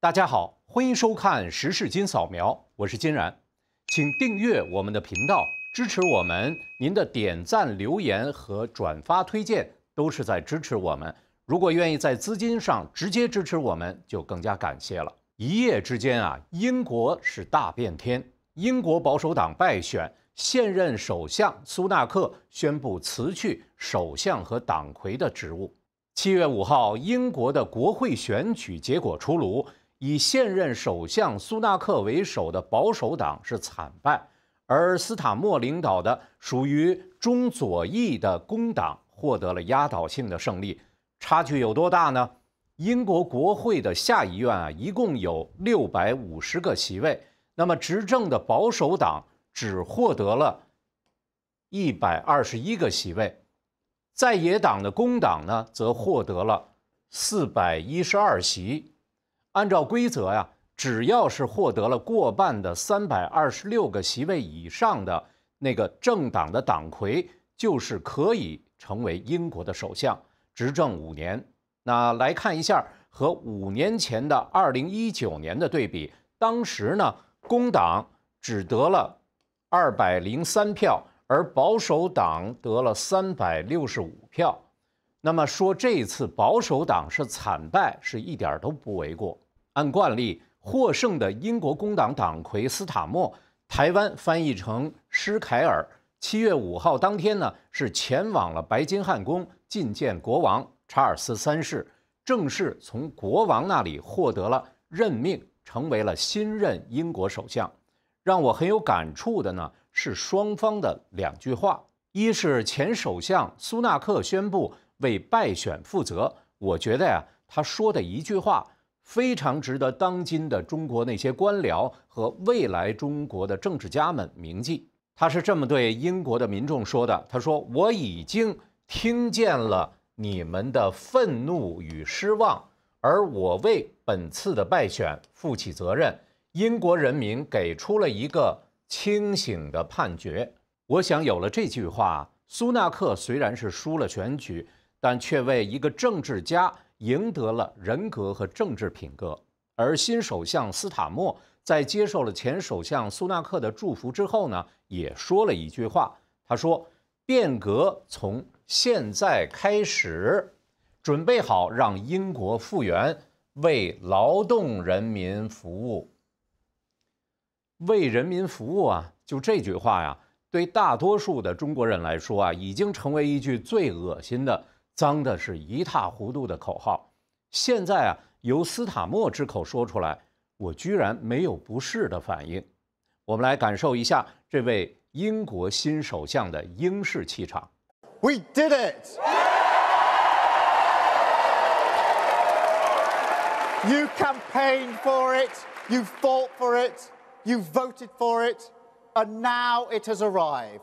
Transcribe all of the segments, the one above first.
大家好，欢迎收看《时事金扫描》，我是金然，请订阅我们的频道，支持我们。您的点赞、留言和转发推荐都是在支持我们。如果愿意在资金上直接支持我们，就更加感谢了。一夜之间啊，英国是大变天，英国保守党败选，现任首相苏纳克宣布辞去首相和党魁的职务。七月五号，英国的国会选举结果出炉。以现任首相苏纳克为首的保守党是惨败，而斯塔默领导的属于中左翼的工党获得了压倒性的胜利。差距有多大呢？英国国会的下议院啊，一共有六百五十个席位，那么执政的保守党只获得了一百二十一个席位，在野党的工党呢，则获得了四百一十二席。按照规则呀，只要是获得了过半的三百二十六个席位以上的那个政党的党魁，就是可以成为英国的首相，执政五年。那来看一下和五年前的二零一九年的对比，当时呢，工党只得了二百零三票，而保守党得了三百六十五票。那么说这次保守党是惨败，是一点都不为过。按惯例，获胜的英国工党党魁斯塔默（台湾翻译成施凯尔）七月五号当天呢，是前往了白金汉宫觐见国王查尔斯三世，正式从国王那里获得了任命，成为了新任英国首相。让我很有感触的呢是双方的两句话，一是前首相苏纳克宣布为败选负责，我觉得呀，他说的一句话。非常值得当今的中国那些官僚和未来中国的政治家们铭记。他是这么对英国的民众说的：“他说我已经听见了你们的愤怒与失望，而我为本次的败选负起责任。英国人民给出了一个清醒的判决。我想有了这句话，苏纳克虽然是输了选举，但却为一个政治家。”赢得了人格和政治品格，而新首相斯塔默在接受了前首相苏纳克的祝福之后呢，也说了一句话，他说：“变革从现在开始，准备好让英国复原，为劳动人民服务，为人民服务啊！”就这句话呀，对大多数的中国人来说啊，已经成为一句最恶心的。脏的是一塌糊涂的口号。现在啊，由斯塔默之口说出来，我居然没有不适的反应。我们来感受一下这位英国新首相的英式气场。We did it. You campaigned for it, you fought for it, you voted for it, and now it has arrived.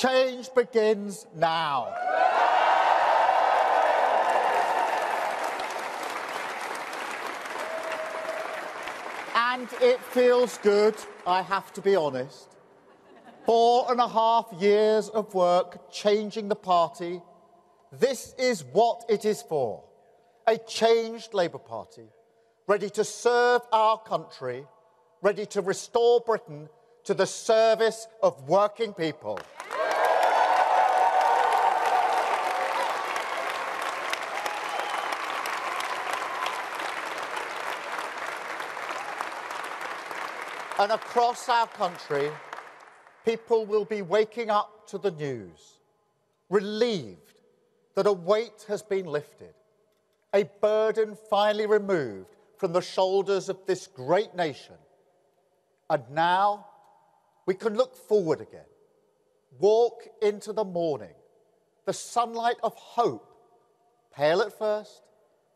Change begins now. And it feels good, I have to be honest. Four and a half years of work changing the party. This is what it is for a changed Labour Party, ready to serve our country, ready to restore Britain to the service of working people. And across our country, people will be waking up to the news, relieved that a weight has been lifted, a burden finally removed from the shoulders of this great nation. And now we can look forward again, walk into the morning, the sunlight of hope, pale at first,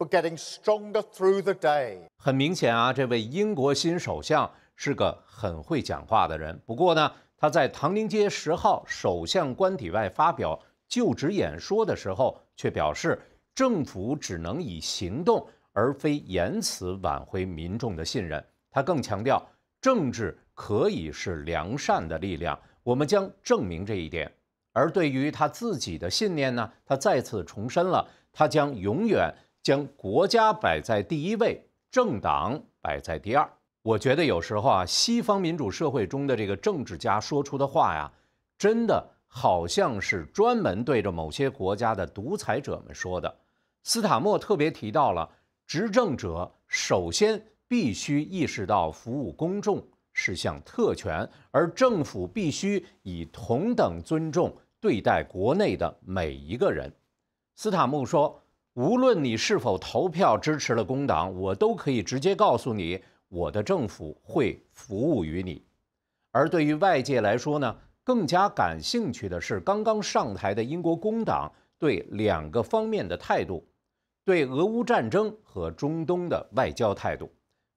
but getting stronger through the day. 很明显啊，这位英国新首相是个很会讲话的人，不过呢，他在唐宁街十号首相官邸外发表就职演说的时候，却表示政府只能以行动而非言辞挽回民众的信任。他更强调，政治可以是良善的力量，我们将证明这一点。而对于他自己的信念呢，他再次重申了，他将永远将国家摆在第一位，政党摆在第二。我觉得有时候啊，西方民主社会中的这个政治家说出的话呀，真的好像是专门对着某些国家的独裁者们说的。斯塔默特别提到了，执政者首先必须意识到服务公众是项特权，而政府必须以同等尊重对待国内的每一个人。斯塔默说，无论你是否投票支持了工党，我都可以直接告诉你。我的政府会服务于你，而对于外界来说呢，更加感兴趣的是刚刚上台的英国工党对两个方面的态度：对俄乌战争和中东的外交态度。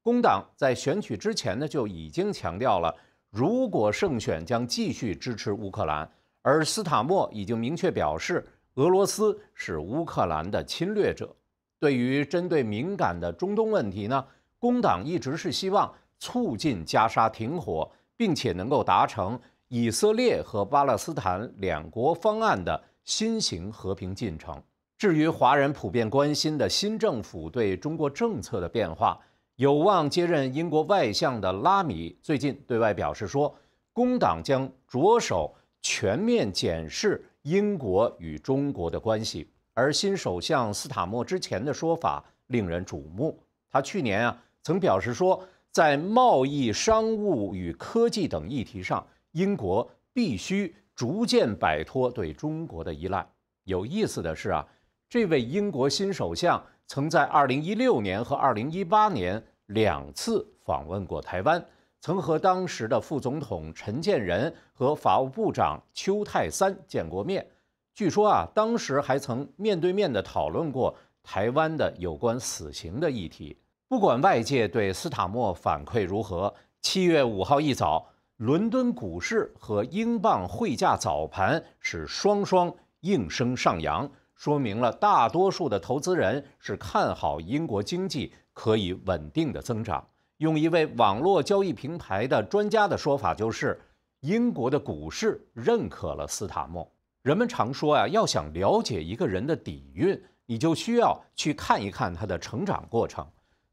工党在选举之前呢就已经强调了，如果胜选将继续支持乌克兰，而斯塔默已经明确表示俄罗斯是乌克兰的侵略者。对于针对敏感的中东问题呢？工党一直是希望促进加沙停火，并且能够达成以色列和巴勒斯坦两国方案的新型和平进程。至于华人普遍关心的新政府对中国政策的变化，有望接任英国外相的拉米最近对外表示说，工党将着手全面检视英国与中国的关系。而新首相斯塔默之前的说法令人瞩目，他去年啊。曾表示说，在贸易、商务与科技等议题上，英国必须逐渐摆脱对中国的依赖。有意思的是啊，这位英国新首相曾在2016年和2018年两次访问过台湾，曾和当时的副总统陈建仁和法务部长邱泰三见过面。据说啊，当时还曾面对面地讨论过台湾的有关死刑的议题。不管外界对斯塔默反馈如何，七月五号一早，伦敦股市和英镑汇价早盘是双双应声上扬，说明了大多数的投资人是看好英国经济可以稳定的增长。用一位网络交易平台的专家的说法，就是英国的股市认可了斯塔默。人们常说啊，要想了解一个人的底蕴，你就需要去看一看他的成长过程。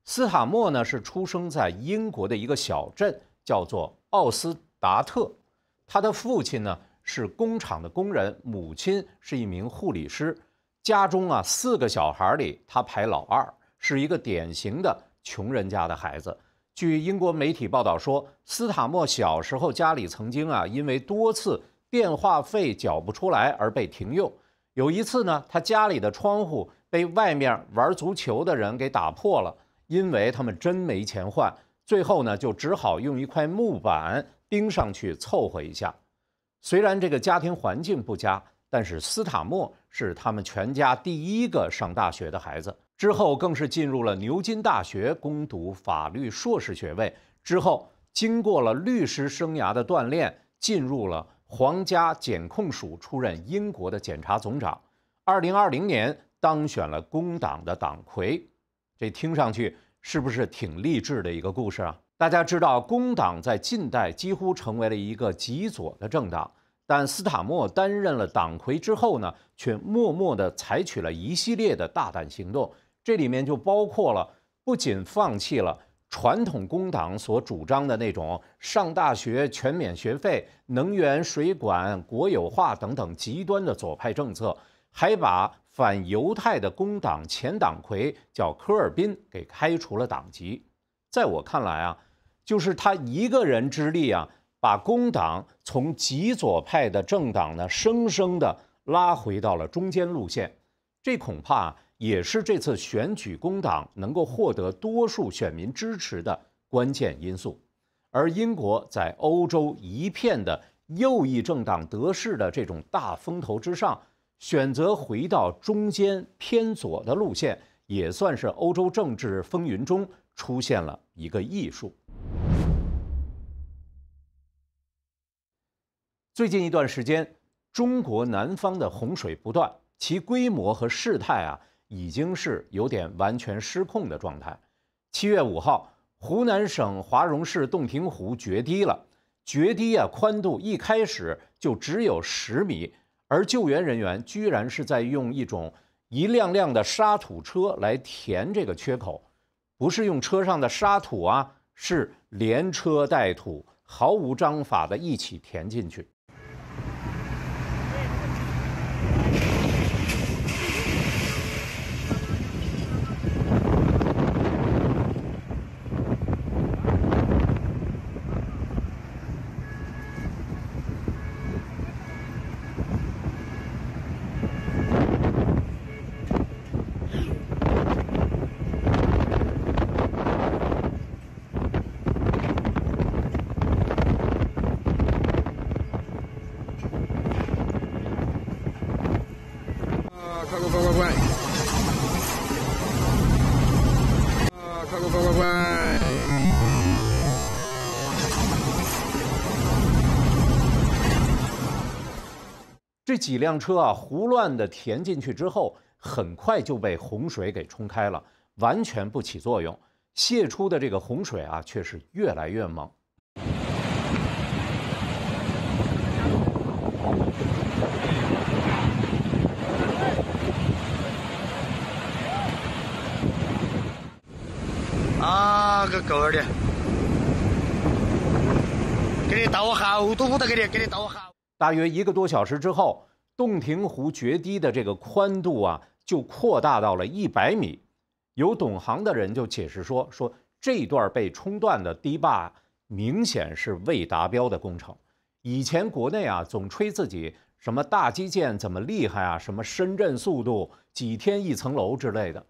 斯塔莫呢是出生在英国的一个小镇，叫做奥斯达特。他的父亲呢是工厂的工人，母亲是一名护理师。家中啊四个小孩里，他排老二，是一个典型的穷人家的孩子。据英国媒体报道说，斯塔莫小时候家里曾经啊因为多次电话费缴不出来而被停用。有一次呢，他家里的窗户被外面玩足球的人给打破了。因为他们真没钱换，最后呢就只好用一块木板钉上去凑合一下。虽然这个家庭环境不佳，但是斯塔默是他们全家第一个上大学的孩子，之后更是进入了牛津大学攻读法律硕士学位。之后经过了律师生涯的锻炼，进入了皇家检控署，出任英国的检察总长。二零二零年当选了工党的党魁。这听上去是不是挺励志的一个故事啊？大家知道，工党在近代几乎成为了一个极左的政党，但斯塔默担任了党魁之后呢，却默默地采取了一系列的大胆行动，这里面就包括了不仅放弃了传统工党所主张的那种上大学全免学费、能源水管国有化等等极端的左派政策，还把。反犹太的工党前党魁叫科尔宾，给开除了党籍。在我看来啊，就是他一个人之力啊，把工党从极左派的政党呢，生生的拉回到了中间路线。这恐怕也是这次选举工党能够获得多数选民支持的关键因素。而英国在欧洲一片的右翼政党得势的这种大风头之上。选择回到中间偏左的路线，也算是欧洲政治风云中出现了一个异数。最近一段时间，中国南方的洪水不断，其规模和事态啊，已经是有点完全失控的状态。七月五号，湖南省华容市洞庭湖决堤了，决堤啊，宽度一开始就只有十米。而救援人员居然是在用一种一辆辆的沙土车来填这个缺口，不是用车上的沙土啊，是连车带土毫无章法的一起填进去。快快！快快快快快！这几辆车啊，胡乱的填进去之后，很快就被洪水给冲开了，完全不起作用。泄出的这个洪水啊，却是越来越猛。那个狗儿的，给你倒好，都不得给你，给你倒好。大约一个多小时之后，洞庭湖决堤的这个宽度啊，就扩大到了一百米。有懂行的人就解释说，说这段被冲断的堤坝，明显是未达标的工程。以前国内啊，总吹自己什么大基建怎么厉害啊，什么深圳速度几天一层楼之类的。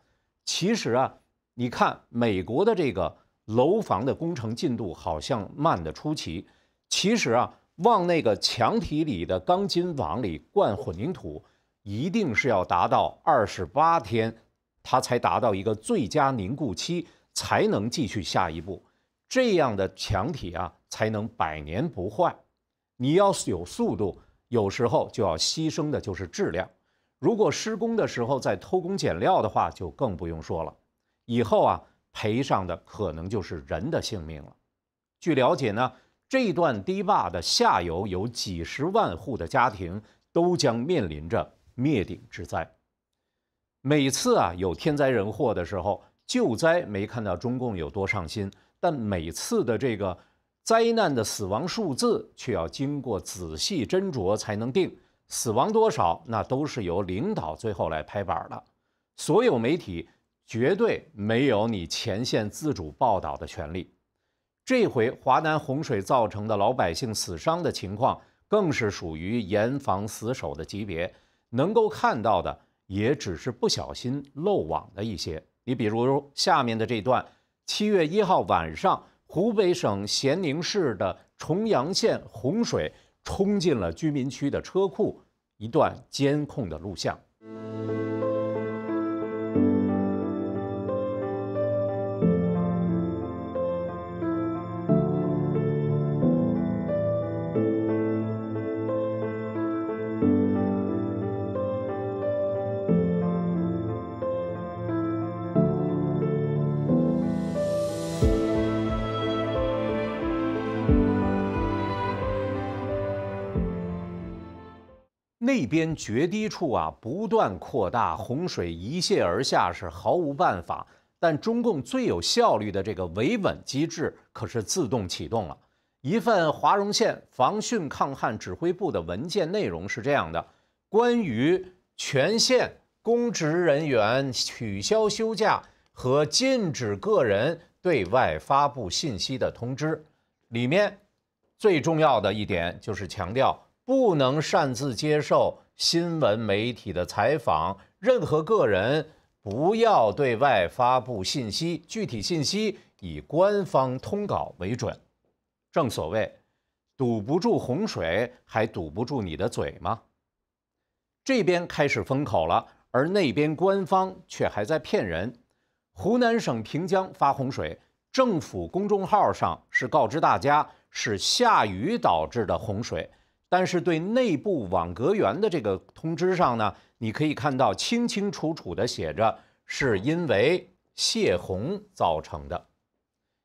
其实啊，你看美国的这个。楼房的工程进度好像慢的出奇，其实啊，往那个墙体里的钢筋网里灌混凝土，一定是要达到二十八天，它才达到一个最佳凝固期，才能继续下一步。这样的墙体啊，才能百年不坏。你要有速度，有时候就要牺牲的就是质量。如果施工的时候再偷工减料的话，就更不用说了。以后啊。赔上的可能就是人的性命了。据了解呢，这段堤坝的下游有几十万户的家庭都将面临着灭顶之灾。每次啊有天灾人祸的时候，救灾没看到中共有多上心，但每次的这个灾难的死亡数字却要经过仔细斟酌才能定，死亡多少那都是由领导最后来拍板的。所有媒体。绝对没有你前线自主报道的权利。这回华南洪水造成的老百姓死伤的情况，更是属于严防死守的级别，能够看到的也只是不小心漏网的一些。你比如下面的这段：七月一号晚上，湖北省咸宁市的重阳县洪水冲进了居民区的车库，一段监控的录像。这边决堤处啊不断扩大，洪水一泻而下是毫无办法。但中共最有效率的这个维稳机制可是自动启动了。一份华容县防汛抗旱指挥部的文件内容是这样的：关于全县公职人员取消休假和禁止个人对外发布信息的通知。里面最重要的一点就是强调。不能擅自接受新闻媒体的采访，任何个人不要对外发布信息，具体信息以官方通稿为准。正所谓，堵不住洪水，还堵不住你的嘴吗？这边开始封口了，而那边官方却还在骗人。湖南省平江发洪水，政府公众号上是告知大家是下雨导致的洪水。但是对内部网格员的这个通知上呢，你可以看到清清楚楚地写着，是因为泄洪造成的。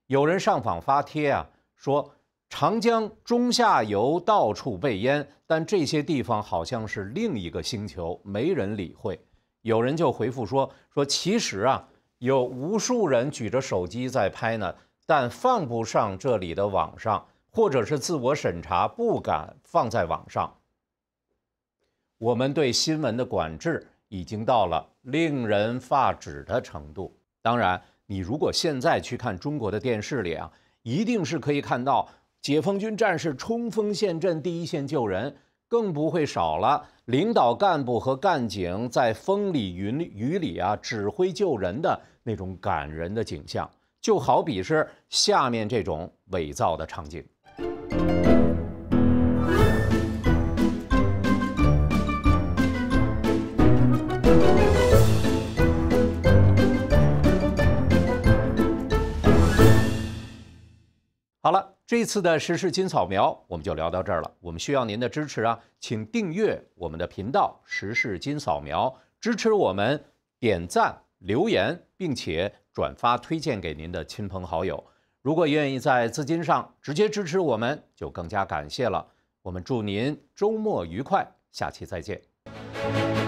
有人上访发帖啊，说长江中下游到处被淹，但这些地方好像是另一个星球，没人理会。有人就回复说，说其实啊，有无数人举着手机在拍呢，但放不上这里的网上。或者是自我审查不敢放在网上。我们对新闻的管制已经到了令人发指的程度。当然，你如果现在去看中国的电视里啊，一定是可以看到解放军战士冲锋陷阵、第一线救人，更不会少了领导干部和干警在风里云雨里啊指挥救人的那种感人的景象。就好比是下面这种伪造的场景。好了，这次的时事金扫描我们就聊到这儿了。我们需要您的支持啊，请订阅我们的频道“时事金扫描”，支持我们点赞、留言，并且转发推荐给您的亲朋好友。如果愿意在资金上直接支持我们，就更加感谢了。我们祝您周末愉快，下期再见。